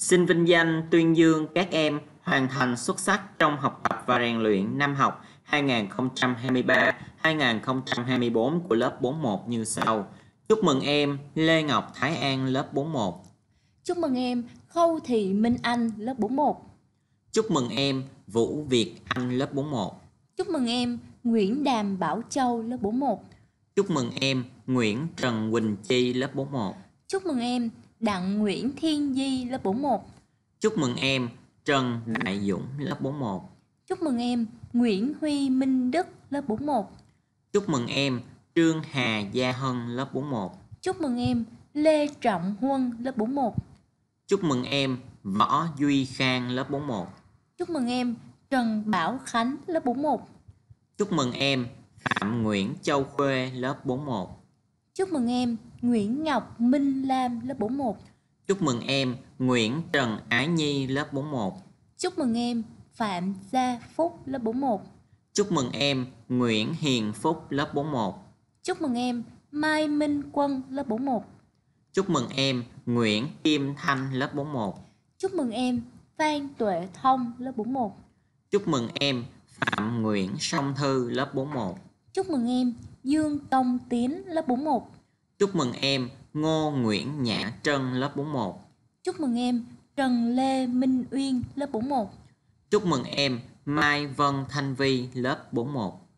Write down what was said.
Xin vinh danh tuyên dương các em hoàn thành xuất sắc trong học tập và rèn luyện năm học 2023-2024 của lớp 41 như sau. Chúc mừng em Lê Ngọc Thái An lớp 41. Chúc mừng em Khâu Thị Minh Anh lớp 41. Chúc mừng em Vũ Việt Anh lớp 41. Chúc mừng em Nguyễn Đàm Bảo Châu lớp 41. Chúc mừng em Nguyễn Trần Quỳnh Chi lớp 41. Chúc mừng em Đặng Nguyễn Thiên Di lớp 41 Chúc mừng em Trần Đại Dũng lớp 41 Chúc mừng em Nguyễn Huy Minh Đức lớp 41 Chúc mừng em Trương Hà Gia Hân lớp 41 Chúc mừng em Lê Trọng Huân lớp 41 Chúc mừng em Võ Duy Khang lớp 41 Chúc mừng em Trần Bảo Khánh lớp 41 Chúc mừng em Phạm Nguyễn Châu Khuê lớp 41 Chúc mừng em Nguyễn Ngọc Minh Lam lớp 41 Chúc mừng em Nguyễn Trần Ái Nhi lớp 41 Chúc mừng em Phạm Gia Phúc lớp 41 Chúc mừng em Nguyễn Hiền Phúc lớp 41 Chúc mừng em Mai Minh Quân lớp 41 Chúc mừng em Nguyễn Kim Thanh lớp 41 Chúc mừng em Phan Tuệ Thông lớp 41 Chúc mừng em Phạm Nguyễn Song Thư lớp 41 Chúc mừng em Dương Tông Tiến lớp 41 Chúc mừng em Ngô Nguyễn Nhã Trân lớp 41 Chúc mừng em Trần Lê Minh Uyên lớp 41 Chúc mừng em Mai Vân Thanh Vi lớp 41